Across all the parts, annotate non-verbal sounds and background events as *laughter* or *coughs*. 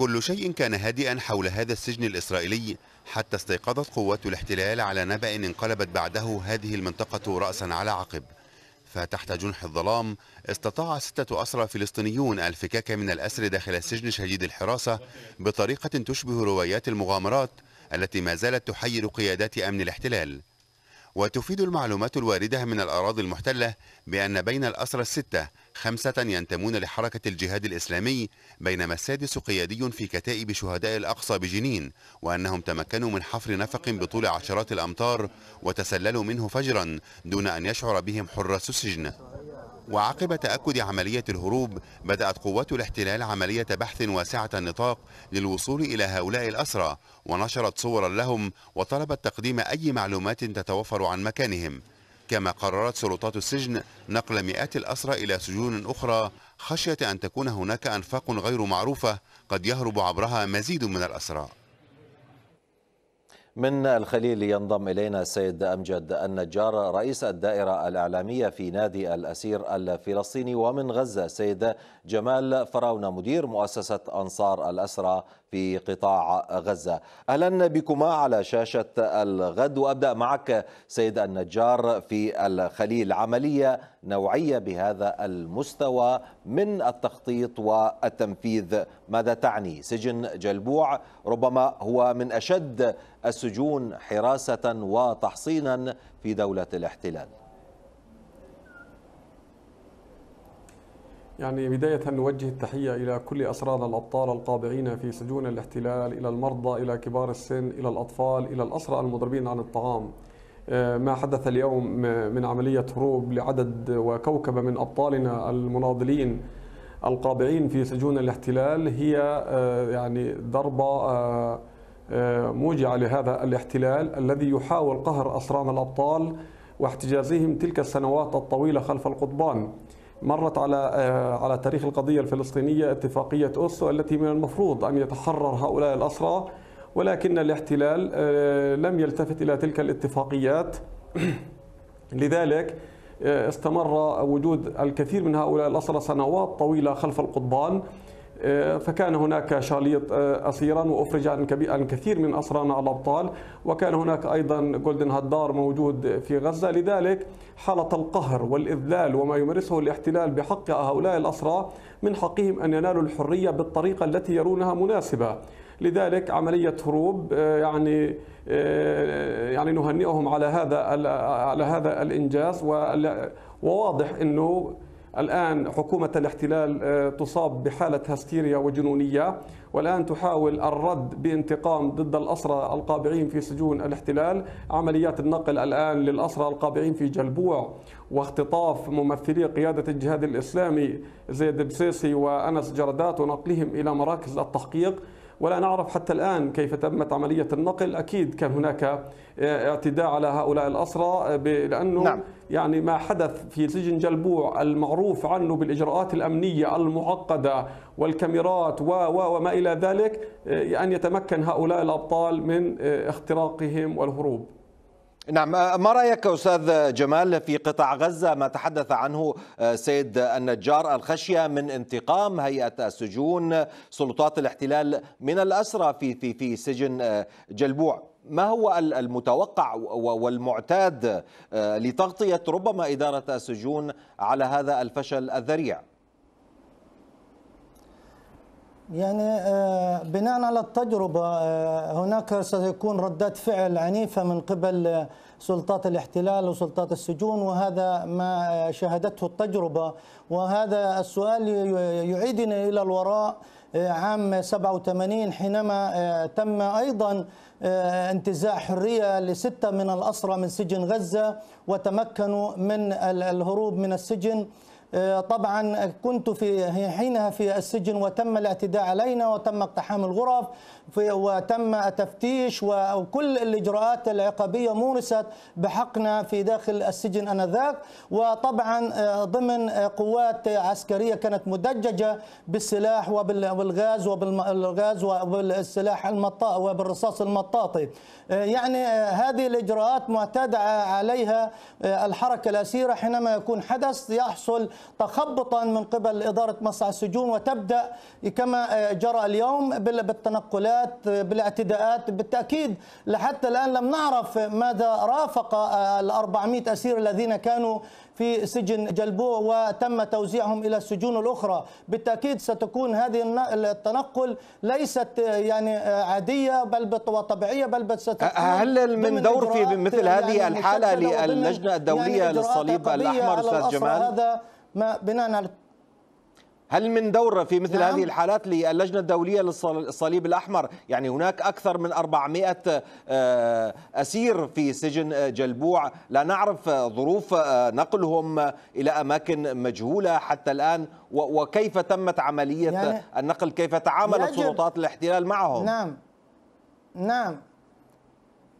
كل شيء كان هادئا حول هذا السجن الإسرائيلي حتى استيقظت قوات الاحتلال على نبأ انقلبت بعده هذه المنطقة رأسا على عقب فتحت جنح الظلام استطاع ستة أسرى فلسطينيون الفكاك من الأسر داخل السجن شديد الحراسة بطريقة تشبه روايات المغامرات التي ما زالت تحير قيادات أمن الاحتلال وتفيد المعلومات الواردة من الأراضي المحتلة بأن بين الأسرى الستة خمسة ينتمون لحركة الجهاد الإسلامي بينما السادس قيادي في كتائب شهداء الأقصى بجنين وأنهم تمكنوا من حفر نفق بطول عشرات الأمتار وتسللوا منه فجرا دون أن يشعر بهم حراس السجن وعقب تأكد عملية الهروب بدأت قوات الاحتلال عملية بحث واسعة النطاق للوصول إلى هؤلاء الأسرى ونشرت صورا لهم وطلبت تقديم أي معلومات تتوفر عن مكانهم كما قررت سلطات السجن نقل مئات الأسرى إلى سجون أخرى خشية أن تكون هناك أنفاق غير معروفة قد يهرب عبرها مزيد من الأسرى من الخليل ينضم إلينا السيد أمجد النجار رئيس الدائرة الإعلامية في نادي الأسير الفلسطيني ومن غزة السيد جمال فراونة مدير مؤسسة أنصار الأسرى في قطاع غزة أهلا بكما على شاشة الغد وأبدأ معك سيد النجار في الخليل عملية نوعية بهذا المستوى من التخطيط والتنفيذ ماذا تعني سجن جلبوع ربما هو من أشد السجون حراسة وتحصينا في دولة الاحتلال يعني بداية نوجه التحية إلى كل أسرار الأبطال القابعين في سجون الاحتلال إلى المرضى إلى كبار السن إلى الأطفال إلى الأسرى المضربين عن الطعام آه، ما حدث اليوم آه، من عملية هروب لعدد وكوكبة من أبطالنا المناضلين القابعين في سجون الاحتلال هي آه، يعني ضربة آه، آه، موجعة لهذا الاحتلال الذي يحاول قهر أسران الأبطال واحتجازهم تلك السنوات الطويلة خلف القضبان مرت على على تاريخ القضية الفلسطينية اتفاقية أوسلو التي من المفروض أن يتحرر هؤلاء الأسرى ولكن الاحتلال لم يلتفت إلى تلك الاتفاقيات *coughs* لذلك آه، استمر وجود الكثير من هؤلاء الأسرى سنوات طويلة خلف القضبان آه، فكان هناك شاليط آه، أسيرا وأفرج عن كثير من أسرانا الأبطال وكان هناك أيضا جولدن هدار موجود في غزة لذلك حالة القهر والإذلال وما يمارسه الاحتلال بحق هؤلاء الأسرى من حقهم أن ينالوا الحرية بالطريقة التي يرونها مناسبة لذلك عملية هروب آه، يعني آه، يعني نهنئهم على هذا على هذا الإنجاز وواضح أنه الآن حكومة الاحتلال آه، تصاب بحالة هستيريا وجنونية والآن تحاول الرد بانتقام ضد الأسرى القابعين في سجون الاحتلال عمليات النقل الآن للأسرى القابعين في جلبوع واختطاف ممثلي قيادة الجهاد الإسلامي زيد بسيسي وأنس جردات ونقلهم إلى مراكز التحقيق ولا نعرف حتى الآن كيف تمت عملية النقل أكيد كان هناك آه، اعتداء على هؤلاء الأسرى آه، لأنه نعم. يعني ما حدث في سجن جلبوع المعروف عنه بالإجراءات الأمنية المعقدة والكاميرات و وما إلى ذلك آه، أن يتمكن هؤلاء الأبطال من اختراقهم والهروب نعم آه، ما رايك استاذ جمال في قطاع غزه ما تحدث عنه آه، سيد النجار الخشيه من انتقام هيئه السجون سلطات الاحتلال من الاسرى في في في سجن آه، جلبوع ما هو المتوقع والمعتاد لتغطيه ربما اداره السجون على هذا الفشل الذريع؟ يعني آه، بناء على التجربة آه، هناك ستكون ردات فعل عنيفة من قبل سلطات الاحتلال وسلطات السجون وهذا ما شهدته التجربة وهذا السؤال يعيدنا إلى الوراء آه، عام 87 حينما تم أيضا انتزاع حرية لستة من الأسرى من سجن غزة وتمكنوا من الهروب من السجن آه، طبعا كنت في حينها في السجن وتم الاعتداء علينا وتم اقتحام الغرف وتم التفتيش وكل الاجراءات العقابيه مورست بحقنا في داخل السجن انذاك وطبعا آه، ضمن آه، قوات عسكريه كانت مدججه بالسلاح وبالغاز وبالغاز وبالسلاح المطاط وبالرصاص المطاطي يعني هذه الاجراءات معتاد عليها الحركه الاسيره حينما يكون حدث يحصل تخبطا من قبل إدارة مصنع السجون وتبدأ كما آه، جرى اليوم بالتنقلات آه، بالاعتداءات بالتأكيد لحتى الآن لم نعرف ماذا رافق آه، ال 400 أسير الذين كانوا في سجن جلبو وتم توزيعهم الى السجون الاخرى بالتاكيد ستكون هذه التنقل ليست يعني عاديه بل وطبيعيه بل ستكون هل من دور في مثل هذه يعني الحاله للجنه الدوليه يعني للصليب الاحمر استاذ جمال هذا ما بناء على هل من دور في مثل نعم. هذه الحالات للجنة الدولية للصليب الأحمر يعني هناك أكثر من 400 آه، أسير في سجن آه، جلبوع لا نعرف آه، ظروف نقلهم إلى أماكن مجهولة حتى الآن وكيف تمت عملية يعني النقل كيف تعاملت سلطات الاحتلال معهم نعم نعم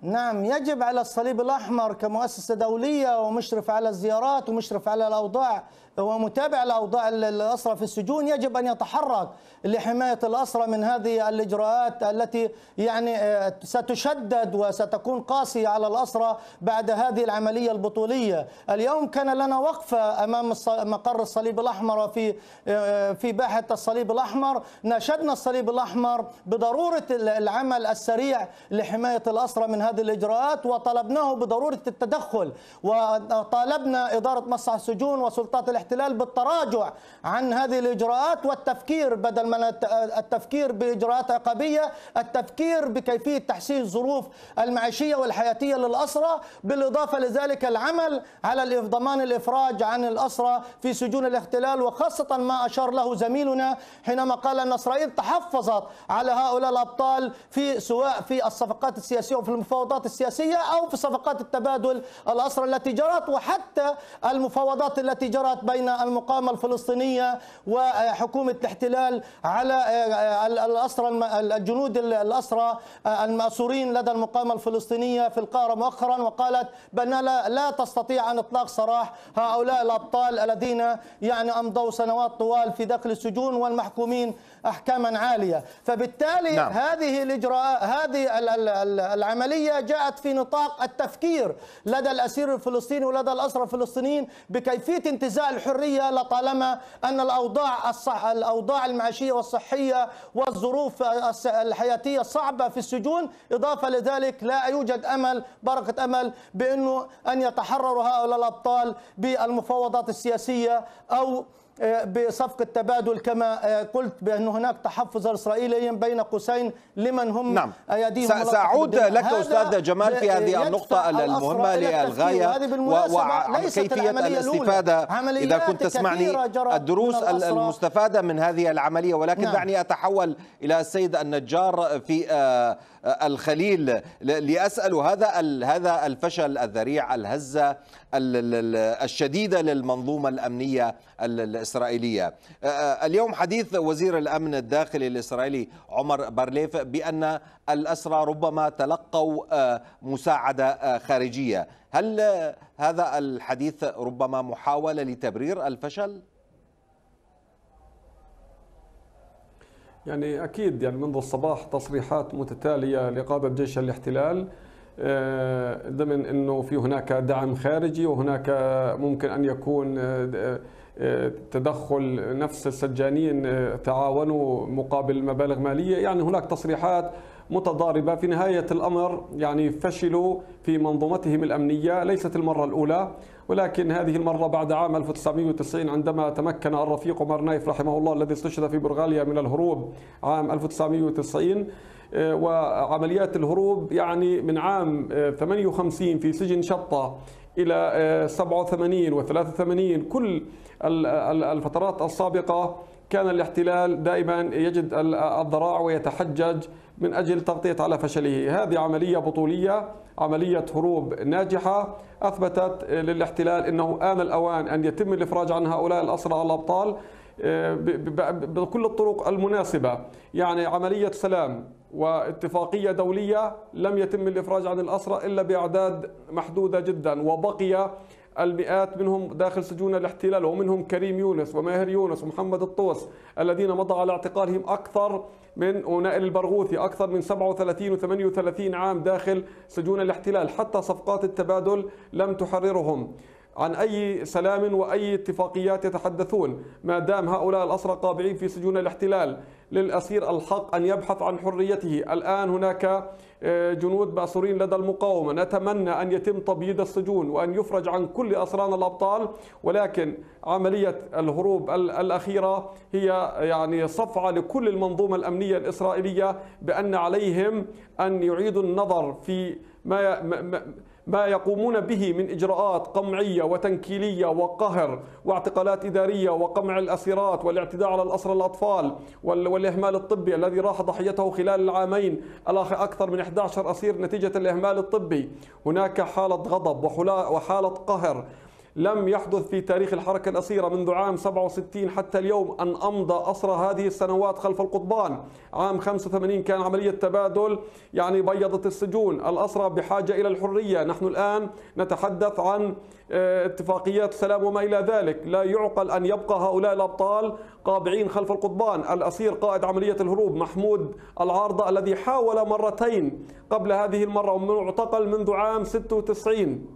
نعم يجب على الصليب الأحمر كمؤسسة دولية ومشرف على الزيارات ومشرف على الأوضاع ومتابع الأوضاع الأسرى في السجون يجب أن يتحرك لحماية الأسرى من هذه الإجراءات التي يعني آه، ستشدد وستكون قاسية على الأسرى بعد هذه العملية البطولية اليوم كان لنا وقفة أمام مقر الصليب الأحمر وفي آه، في باحة الصليب الأحمر ناشدنا الصليب الأحمر بضرورة العمل السريع لحماية الأسرى من هذه هذه الإجراءات وطلبناه بضرورة التدخل وطالبنا إدارة مصنع السجون وسلطات الاحتلال بالتراجع عن هذه الإجراءات والتفكير بدل من التفكير بإجراءات عقابية التفكير بكيفية تحسين الظروف المعيشية والحياتية للأسرة بالإضافة لذلك العمل على ضمان الإفراج عن الأسرة في سجون الاحتلال وخاصة ما أشار له زميلنا حينما قال أن إسرائيل تحفظت على هؤلاء الأبطال في سواء في الصفقات السياسية وفي المفاوضات المفاوضات السياسية أو في صفقات التبادل الأسرى التي جرت وحتى المفاوضات التي جرت بين المقاومة الفلسطينية وحكومة الاحتلال على آه، آه، الأسرى الجنود الأسرى آه، المأسورين لدى المقاومة الفلسطينية في القاهرة مؤخرا وقالت بأن لا تستطيع أن إطلاق سراح هؤلاء الأبطال الذين يعني أمضوا سنوات طوال في داخل السجون والمحكومين احكاما عاليه فبالتالي نعم. هذه الاجراء هذه العمليه جاءت في نطاق التفكير لدى الاسير الفلسطيني ولدى الاسرى الفلسطينيين بكيفيه انتزاع الحريه لطالما ان الاوضاع الصح الاوضاع المعيشيه والصحيه والظروف الحياتيه صعبه في السجون اضافه لذلك لا يوجد امل بركه امل بانه ان يتحرروا هؤلاء الابطال بالمفاوضات السياسيه او بصفقة تبادل كما آه، قلت بأن هناك تحفظ إسرائيلي بين قوسين لمن هم نعم. أيديهم سأعود لك أستاذ جمال في هذه النقطة المهمة للغاية وكيفية الاستفادة إذا كنت تسمعني الدروس المستفادة من هذه العملية ولكن نعم. دعني أتحول إلى السيد النجار في آه، الخليل لأسأل هذا هذا الفشل الذريع الهزة الشديدة للمنظومة الأمنية الإسرائيلية اليوم حديث وزير الأمن الداخلي الإسرائيلي عمر بارليف بأن الأسرى ربما تلقوا مساعدة خارجية هل هذا الحديث ربما محاولة لتبرير الفشل؟ يعني أكيد يعني منذ الصباح تصريحات متتالية لقادة جيش الاحتلال آه، ضمن أنه في هناك دعم خارجي وهناك ممكن أن يكون آه، آه، تدخل نفس السجانين تعاونوا مقابل مبالغ مالية يعني هناك تصريحات متضاربة في نهاية الأمر يعني فشلوا في منظومتهم الأمنية ليست المرة الأولى ولكن هذه المرة بعد عام 1990 عندما تمكن الرفيق عمر نايف رحمه الله الذي استشهد في برغاليا من الهروب عام 1990 آه، وعمليات الهروب يعني من عام 58 آه، في سجن شطة إلى 87 و 83 كل الفترات السابقة كان الاحتلال دائما يجد الضراع ويتحجج من أجل تغطية على فشله هذه عملية بطولية عملية هروب ناجحة أثبتت للاحتلال أنه آن الأوان أن يتم الإفراج عن هؤلاء الأسرى الأبطال آه، بكل الطرق المناسبة يعني عملية سلام واتفاقية دولية لم يتم الإفراج عن الأسرى إلا بأعداد محدودة جدا وبقي المئات منهم داخل سجون الاحتلال ومنهم كريم يونس وماهر يونس ومحمد الطوس الذين مضى على اعتقالهم أكثر من ونائل البرغوثي أكثر من 37 و 38 عام داخل سجون الاحتلال حتى صفقات التبادل لم تحررهم عن أي سلام وأي اتفاقيات يتحدثون ما دام هؤلاء الأسرى قابعين في سجون الاحتلال للأسير الحق أن يبحث عن حريته الآن هناك آه، جنود مأسورين لدى المقاومة نتمنى أن يتم تبييض السجون وأن يفرج عن كل أسران الأبطال ولكن عملية الهروب الأخيرة هي يعني صفعة لكل المنظومة الأمنية الإسرائيلية بأن عليهم أن يعيدوا النظر في ما, ما ما يقومون به من إجراءات قمعية وتنكيلية وقهر واعتقالات إدارية وقمع الأسيرات والاعتداء على الأسرى الأطفال والإهمال الطبي الذي راح ضحيته خلال العامين أكثر من 11 أسير نتيجة الإهمال الطبي هناك حالة غضب وحالة قهر لم يحدث في تاريخ الحركة الأسيرة منذ عام 67 حتى اليوم أن أمضى أسرى هذه السنوات خلف القضبان عام 85 كان عملية تبادل يعني بيضت السجون الأسرى بحاجة إلى الحرية نحن الآن نتحدث عن آه، اتفاقيات سلام وما إلى ذلك لا يعقل أن يبقى هؤلاء الأبطال قابعين خلف القضبان الأسير قائد عملية الهروب محمود العارضة الذي حاول مرتين قبل هذه المرة ومعتقل منذ عام 96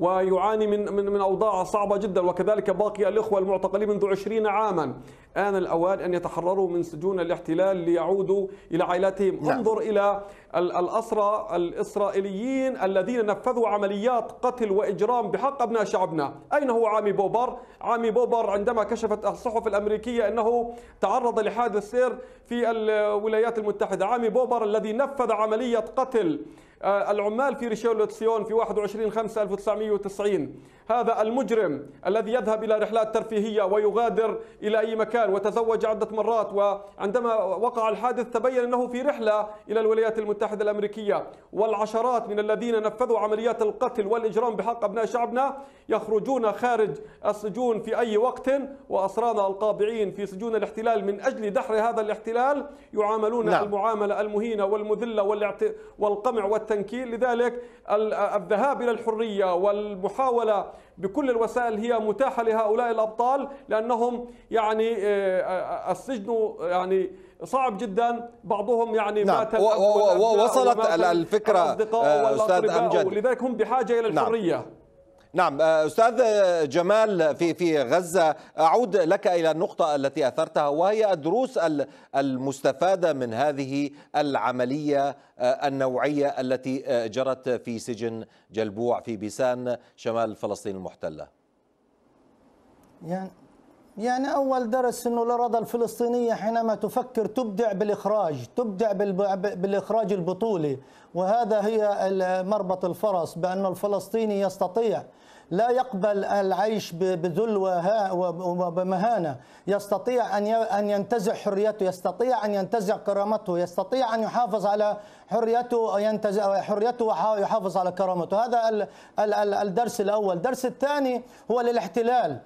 ويعاني من من من اوضاع صعبه جدا وكذلك باقي الاخوه المعتقلين منذ 20 عاما ان الاوان ان يتحرروا من سجون الاحتلال ليعودوا الى عائلاتهم لا. نعم. انظر الى الاسرى الاسرائيليين الذين نفذوا عمليات قتل واجرام بحق ابناء شعبنا اين هو عامي بوبر عامي بوبر عندما كشفت الصحف الامريكيه انه تعرض لحادث سير في الولايات المتحده عامي بوبر الذي نفذ عمليه قتل آه، العمال في ريشيل في 21 5 1990 هذا المجرم الذي يذهب إلى رحلات ترفيهية ويغادر إلى أي مكان وتزوج عدة مرات وعندما وقع الحادث تبين أنه في رحلة إلى الولايات المتحدة الأمريكية والعشرات من الذين نفذوا عمليات القتل والإجرام بحق أبناء شعبنا يخرجون خارج السجون في أي وقت وأسرانا القابعين في سجون الاحتلال من أجل دحر هذا الاحتلال يعاملون نعم. المعاملة المهينة والمذلة والقمع والت... والتنكيل لذلك الذهاب إلى الحرية والمحاولة بكل الوسائل هي متاحة لهؤلاء الأبطال لأنهم يعني آه، السجن يعني صعب جدا بعضهم يعني نعم. مات ووصلت الفكرة آه، أستاذ أمجد لذلك هم بحاجة إلى نعم. الحرية نعم. نعم آه، استاذ جمال في في غزه اعود لك الى النقطه التي اثرتها وهي الدروس المستفاده من هذه العمليه آه، النوعيه التي آه، جرت في سجن جلبوع في بيسان شمال فلسطين المحتله. يعني يعني أول درس أنه الإرادة الفلسطينية حينما تفكر تبدع بالإخراج تبدع بالإخراج البطولي وهذا هي مربط الفرس بأن الفلسطيني يستطيع لا يقبل العيش بذل وبمهانة يستطيع أن ينتزع حريته يستطيع أن ينتزع كرامته يستطيع أن يحافظ على حريته ينتزع حريته ويحافظ على كرامته هذا الدرس الأول الدرس الثاني هو للاحتلال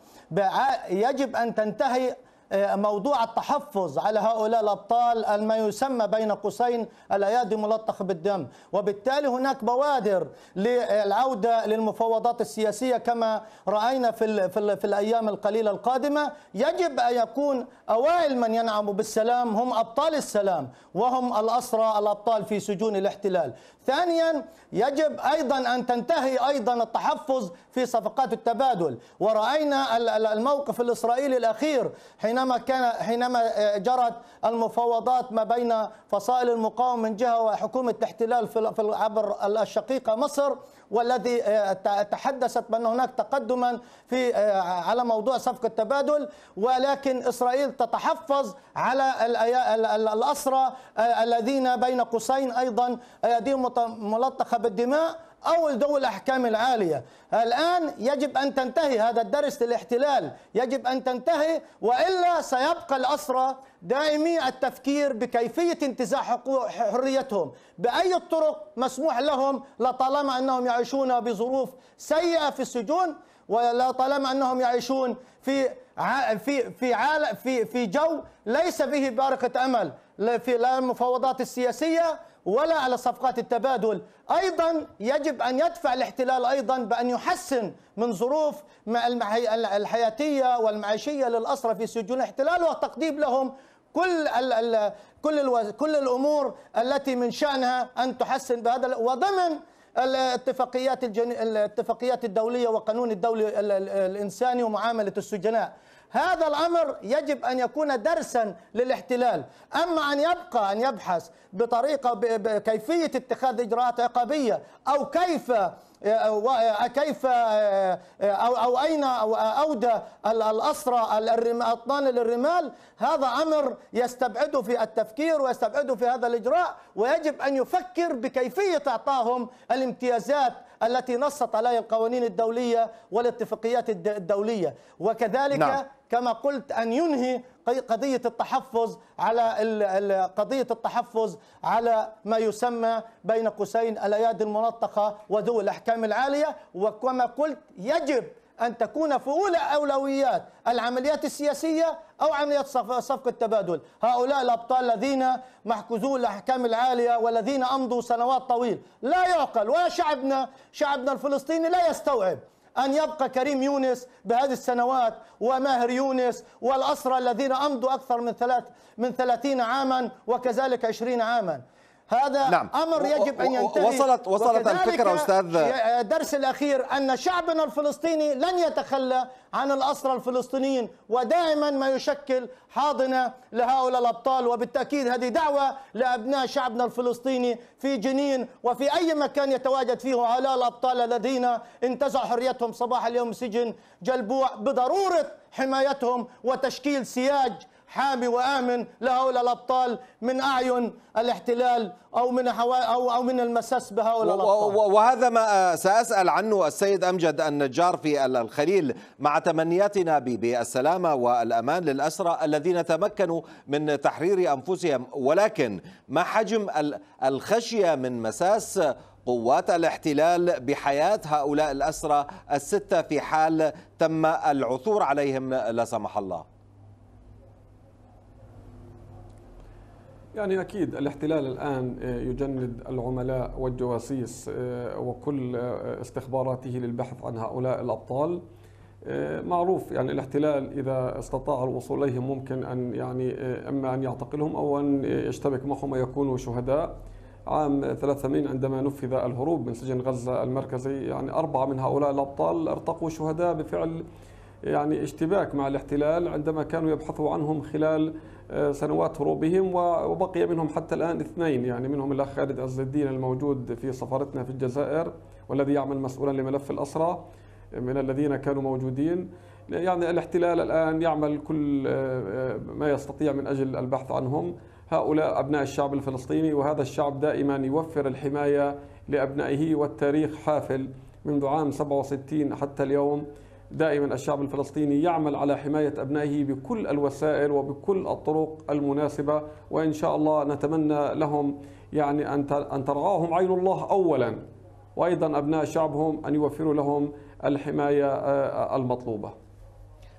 يجب أن تنتهي آه، موضوع التحفظ على هؤلاء الأبطال ما يسمى بين قوسين الأيادي ملطخة بالدم وبالتالي هناك بوادر للعودة للمفاوضات السياسية كما رأينا في, في, في الأيام القليلة القادمة يجب أن يكون أوائل من ينعم بالسلام هم أبطال السلام وهم الأسرى الأبطال في سجون الاحتلال ثانيا يجب أيضا أن تنتهي أيضا التحفظ في صفقات التبادل ورأينا الموقف الإسرائيلي الأخير حين حينما كان حينما آه، جرت المفاوضات ما بين فصائل المقاومه من جهه وحكومه الاحتلال في عبر الشقيقه مصر والذي آه، تحدثت بان هناك تقدما في آه، على موضوع صفقه التبادل ولكن اسرائيل تتحفظ على الاسرى الذين بين قوسين ايضا ايديهم ملطخه بالدماء أو ذوي الأحكام العالية الآن يجب أن تنتهي هذا الدرس للاحتلال يجب أن تنتهي وإلا سيبقى الأسرى دائمي التفكير بكيفية انتزاع حقوق حريتهم بأي الطرق مسموح لهم لطالما أنهم يعيشون بظروف سيئة في السجون ولا طالما انهم يعيشون في في في عالم في في جو ليس فيه بارقه امل في المفاوضات السياسيه ولا على صفقات التبادل أيضا يجب أن يدفع الاحتلال أيضا بأن يحسن من ظروف الحياتية والمعيشية للأسرى في سجون الاحتلال وتقديم لهم كل الـ الـ كل الـ كل الامور التي من شانها ان تحسن بهذا وضمن الاتفاقيات الاتفاقيات الدوليه وقانون الدولي الانساني ومعامله السجناء هذا الأمر يجب أن يكون درسا للاحتلال أما أن يبقى أن يبحث بطريقة بكيفية اتخاذ إجراءات عقابية أو كيف كيف او او اين اودى الاسرى الاطنان للرمال هذا امر يستبعده في التفكير ويستبعده في هذا الاجراء ويجب ان يفكر بكيفيه اعطائهم الامتيازات التي نصت عليها القوانين الدولية والاتفاقيات الدولية وكذلك نعم. كما قلت أن ينهي قضية التحفظ على قضية التحفظ على ما يسمى بين قوسين الأيادي المنطقة وذو الأحكام العالية وكما قلت يجب أن تكون في أولى أولويات العمليات السياسية أو عمليات صفقة تبادل هؤلاء الأبطال الذين محكوزون الأحكام العالية والذين أمضوا سنوات طويلة لا يعقل ولا شعبنا شعبنا الفلسطيني لا يستوعب أن يبقى كريم يونس بهذه السنوات وماهر يونس والأسرى الذين أمضوا أكثر من ثلاث من 30 عاما وكذلك 20 عاما هذا نعم. امر يجب ان ينتهي وصلت وصلت الفكره استاذ الدرس الاخير ان شعبنا الفلسطيني لن يتخلى عن الاسرى الفلسطينيين ودائما ما يشكل حاضنه لهؤلاء الابطال وبالتاكيد هذه دعوه لابناء شعبنا الفلسطيني في جنين وفي اي مكان يتواجد فيه هؤلاء الابطال الذين انتزعوا حريتهم صباح اليوم سجن جلبوع بضروره حمايتهم وتشكيل سياج حامي وآمن لهؤلاء الأبطال من أعين الاحتلال أو من حوا... أو أو من المساس بهؤلاء الأبطال وهذا ما آه، سأسأل عنه السيد أمجد النجار في الخليل مع تمنياتنا بالسلامة والأمان للأسرى الذين تمكنوا من تحرير أنفسهم ولكن ما حجم الخشية من مساس قوات الاحتلال بحياة هؤلاء الأسرى الستة في حال تم العثور عليهم لا سمح الله يعني اكيد الاحتلال الان آه، يجند العملاء والجواسيس آه، وكل آه، استخباراته للبحث عن هؤلاء الابطال معروف يعني الاحتلال اذا استطاع الوصول اليهم ممكن ان يعني اما ان يعتقلهم او ان يشتبك معهم ويكونوا شهداء عام 83 عندما نفذ الهروب من سجن غزه المركزي يعني اربعه من هؤلاء الابطال ارتقوا شهداء بفعل يعني اشتباك مع الاحتلال عندما كانوا يبحثوا عنهم خلال آه، سنوات هروبهم وبقي منهم حتى الآن اثنين يعني منهم الأخ خالد عز الدين الموجود في سفارتنا في الجزائر والذي يعمل مسؤولا لملف الاسرى آه، من الذين كانوا موجودين يعني الاحتلال الآن يعمل كل آه، ما يستطيع من أجل البحث عنهم هؤلاء أبناء الشعب الفلسطيني وهذا الشعب دائما يوفر الحماية لأبنائه والتاريخ حافل منذ عام 67 حتى اليوم دائما الشعب الفلسطيني يعمل على حماية أبنائه بكل الوسائل وبكل الطرق المناسبة وإن شاء الله نتمنى لهم يعني أن ترعاهم عين الله أولا وأيضا أبناء شعبهم أن يوفروا لهم الحماية آه، المطلوبة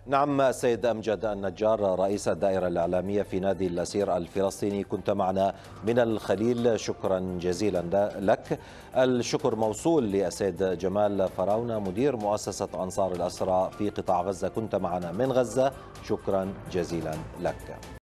نعم السيد أمجد النجار رئيس الدائرة الإعلامية في نادي الأسير الفلسطيني كنت معنا من الخليل شكرا جزيلا لك الشكر موصول للسيد جمال فراونة مدير مؤسسة أنصار الأسرى في قطاع غزة كنت معنا من غزة شكرا جزيلا لك